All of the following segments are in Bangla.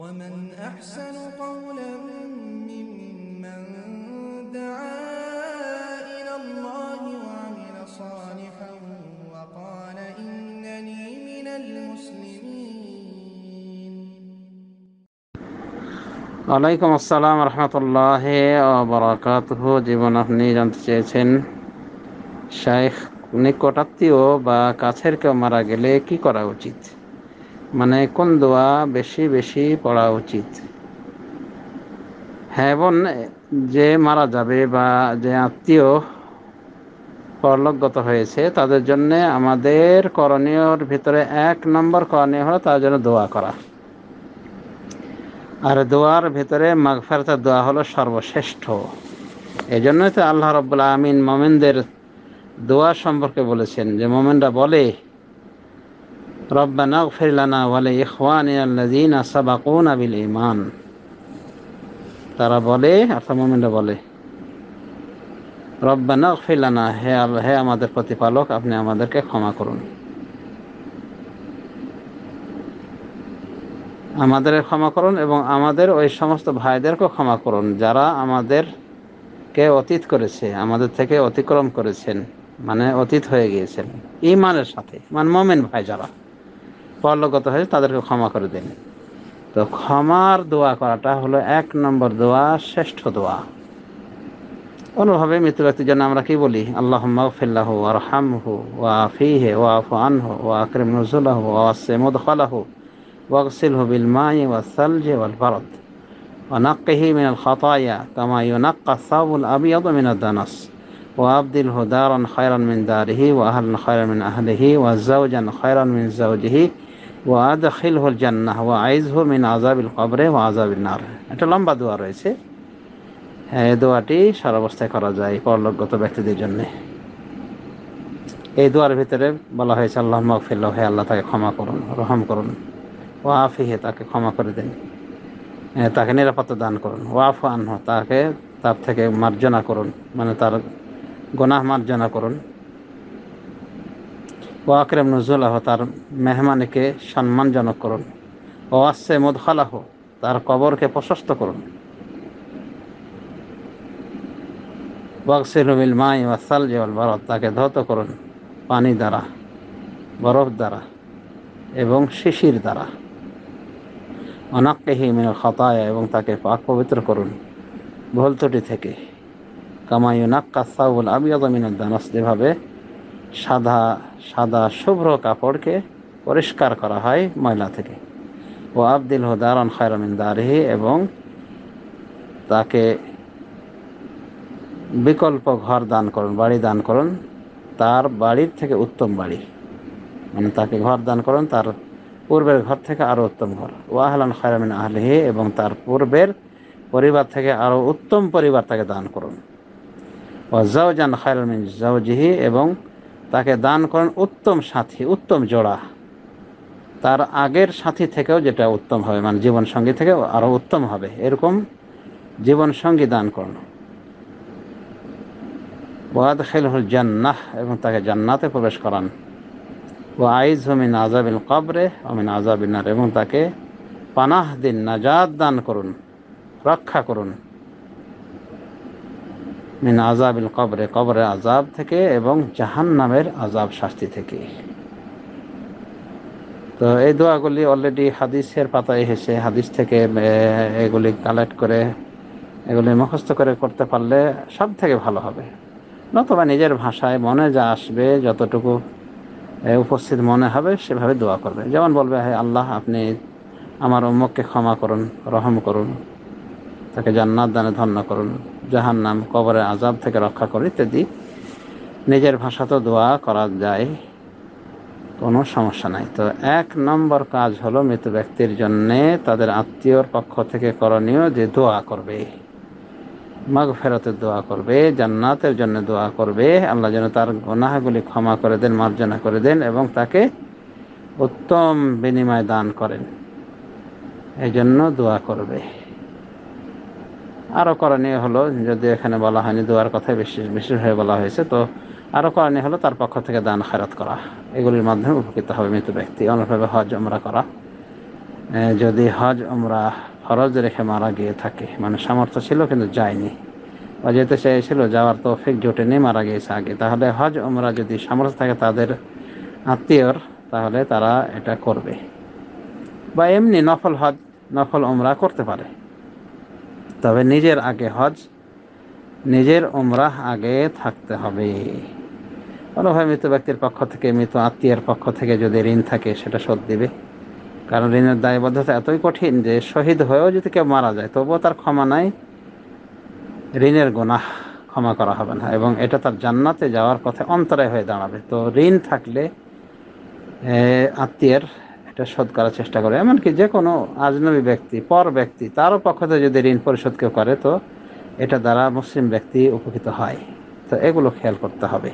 ওয়ালাইকুম আসসালাম রহমতুল্লাহ জীবন আপনি জানতে চেয়েছেন শাইখ নিকটাত্মীয় বা কাছের কেউ মারা গেলে কি করা উচিত মানে কোন দোয়া বেশি বেশি পড়া উচিত হ্যাঁ বোন যে মারা যাবে বা যে আত্মীয় পরলোকগত হয়েছে তাদের জন্য আমাদের করণীয়র ভিতরে এক নম্বর করণীয় হলো তার জন্য দোয়া করা আর দোয়ার ভিতরে মাগফারতার দোয়া হলো সর্বশ্রেষ্ঠ এই জন্যই তো আল্লাহ রব্বুল্লা আমিন মোমেনদের দোয়া সম্পর্কে বলেছেন যে মোমেনরা বলে রব্বানা اغفر لنا ولإخواننا الذين سبقونا بالإيمان তারা বলে অর্থাৎ মোমেনরা বলে রব্বানা اغفر لنا হে আল্লাহ আমাদের প্রতিপালক আপনি আমাদেরকে ক্ষমা করুন আমাদের ক্ষমা করুন এবং আমাদের ওই সমস্ত ভাইদেরকেও ক্ষমা করুন যারা আমাদেরকে অতীত করেছে আমাদের থেকে অতিক্রম করেছেন মানে অতীত হয়ে গিয়েছেন ইমানের সাথে মানে মোমেন ভাই যারা পরলোকগত হয়ে তাদেরকে ক্ষমা করে দেন তো ক্ষমার দোয়া করাটা হলো এক নম্বর দোয়া শ্রেষ্ঠ দোয়া অনুভাবে মৃত্যু ব্যক্তির জন্য আমরা কি বলি আল্লাহ ফিল্লাহ হাম হো ওয়া ফি হে ওয়া ফান হো ওয়া করিম নজুল্লাহ ওয়া সেমদ খালাহ ওয়াকসিল হো বিল মাই ওয়া সাল সালজে ওয়াল ভারত ونقه من الخطايا كما ينقى الثوب الأبيض من الدنس وأبدله دارا خيرا من داره وأهلا خيرا من أهله وزوجا خيرا من زوجه ওয়াদিল হল জান্নাহ ওয়া আইজ হো মিন আজাবিল কবরে ওয়া আজাবিল নার একটা লম্বা দোয়া রয়েছে হ্যাঁ এই দোয়াটি সারাবস্থায় করা যায় পরলোকগত ব্যক্তিদের জন্যে এই দোয়ার ভিতরে বলা হয়েছে আল্লাহ মকফিল হে আল্লাহ তাকে ক্ষমা করুন রহম করুন ও হে তাকে ক্ষমা করে দিন তাকে নিরাপত্তা দান করুন ও আফ আনহ তাকে তার থেকে মার্জনা করুন মানে তার গোনাহ মার্জনা করুন ও আকরেম নজুলাহ তার মেহমানিকে সম্মানজনক করুন ও মদ খালাহ তার কবরকে প্রশস্ত করুন বক্সিলুমিল মাই ওয়া সাল জল বরফ তাকে ধত করুন পানি দ্বারা বরফ দ্বারা এবং শিশির দ্বারা অনাক্কেহি মিনাল খতায় এবং তাকে পাক পবিত্র করুন ভুল থেকে কামাই নাক্কা সাউল আবিয়াদ মিনাল দানাস যেভাবে সাদা সাদা শুভ্র কাপড়কে পরিষ্কার করা হয় ময়লা থেকে ও আব্দুল হুদারন খয়রমিন দারহি এবং তাকে বিকল্প ঘর দান করুন বাড়ি দান করুন তার বাড়ির থেকে উত্তম বাড়ি মানে তাকে ঘর দান করুন তার পূর্বের ঘর থেকে আরও উত্তম ঘর আহলান খয়রামিন আহলিহি এবং তার পূর্বের পরিবার থেকে আরও উত্তম পরিবার তাকে দান করুন ও জাউজান খয়রামিন জাউজিহি এবং তাকে দান করেন উত্তম সাথী উত্তম জোড়া তার আগের সাথী থেকেও যেটা উত্তম হবে মানে জীবন সঙ্গী থেকে আরও উত্তম হবে এরকম জীবন সঙ্গী দান করেন ওয়াদ হল জান্নাহ এবং তাকে জান্নাতে প্রবেশ করান ও আইজ হমিন আজাবিল কবরে অমিন আজাবিনার এবং তাকে পানাহ দিন নাজাদ দান করুন রক্ষা করুন মিন আজাবিল কবরে কবরে আজাব থেকে এবং জাহান নামের আজাব শাস্তি থেকে তো এই দোয়াগুলি অলরেডি হাদিসের পাতায় এসেছে হাদিস থেকে এগুলি কালেক্ট করে এগুলি মুখস্থ করে করতে পারলে সব থেকে ভালো হবে নতুবা নিজের ভাষায় মনে যা আসবে যতটুকু উপস্থিত মনে হবে সেভাবে দোয়া করবে যেমন বলবে হ্যাঁ আল্লাহ আপনি আমার উম্মককে ক্ষমা করুন রহম করুন তাকে জান্নাত দানে ধন্য করুন জাহান নাম কবরের আজাব থেকে রক্ষা করে ইত্যাদি নিজের তো দোয়া করা যায় কোনো সমস্যা নাই তো এক নম্বর কাজ হলো মৃত ব্যক্তির জন্যে তাদের আত্মীয়র পক্ষ থেকে করণীয় যে দোয়া করবে মাগ ফেরতের দোয়া করবে জান্নাতের জন্য দোয়া করবে আল্লাহ যেন তার গনাহাগুলি ক্ষমা করে দেন মার্জনা করে দেন এবং তাকে উত্তম বিনিময় দান করেন এই জন্য দোয়া করবে আরও করণীয় হলো যদি এখানে বলা হয়নি দোয়ার কথা বেশি বিশেষভাবে বলা হয়েছে তো আরও করণীয় হলো তার পক্ষ থেকে দান খয়রাত করা এগুলির মাধ্যমে উপকৃত হবে মৃত ব্যক্তি অনুভাবে হজ আমরা করা যদি হজ আমরা ফরজ রেখে মারা গিয়ে থাকে মানে সামর্থ্য ছিল কিন্তু যায়নি বা যেতে চেয়েছিল যাওয়ার তৌফিক জোটে নিয়ে মারা গিয়েছে আগে তাহলে হজ আমরা যদি সামর্থ্য থাকে তাদের আত্মীয়র তাহলে তারা এটা করবে বা এমনি নফল হজ নফল আমরা করতে পারে তবে নিজের আগে হজ নিজের উমরাহ আগে থাকতে হবে কোনোভাবে মৃত ব্যক্তির পক্ষ থেকে মৃত আত্মীয়ের পক্ষ থেকে যদি ঋণ থাকে সেটা শোধ দিবে কারণ ঋণের দায়বদ্ধতা এতই কঠিন যে শহীদ হয়েও যদি কেউ মারা যায় তবুও তার ক্ষমা নাই ঋণের গোনা ক্ষমা করা হবে না এবং এটা তার জান্নাতে যাওয়ার পথে অন্তরায় হয়ে দাঁড়াবে তো ঋণ থাকলে আত্মীয়ের এটা শোধ করার চেষ্টা করে এমনকি যে কোনো আজনবী ব্যক্তি পর ব্যক্তি তারও পক্ষ থেকে যদি ঋণ পরিশোধ কেউ করে তো এটা দ্বারা মুসলিম ব্যক্তি উপকৃত হয় তো এগুলো খেয়াল করতে হবে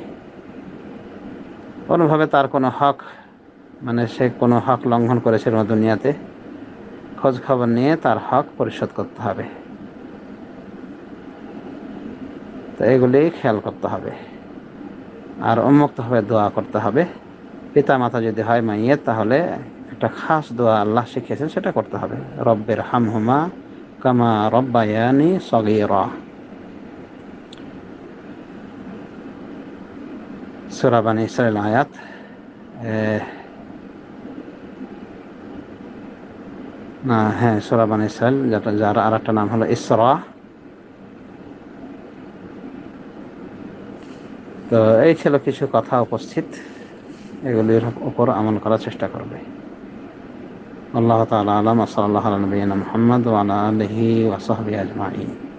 কোনোভাবে তার কোনো হক মানে সে কোনো হক লঙ্ঘন করেছে দুনিয়াতে খোঁজ খবর নিয়ে তার হক পরিশোধ করতে হবে তো এগুলি খেয়াল করতে হবে আর উন্মুক্তভাবে দোয়া করতে হবে পিতা মাতা যদি হয় মাইয়ের তাহলে একটা খাস দোয়া আল্লাহ শিখিয়েছেন সেটা করতে হবে রব্বের হামহুমা কামা রব্বায়ানি সগিরা সুরাবান ইসরায়েল আয়াত না হ্যাঁ সুরাবান ইসরায়েল যেটা যার আর একটা নাম হলো ইসরা তো এই ছিল কিছু কথা উপস্থিত এগুলির উপর আমল করার চেষ্টা করবে والله تعالى أعلم وصلى الله على نبينا محمد وعلى آله وصحبه أجمعين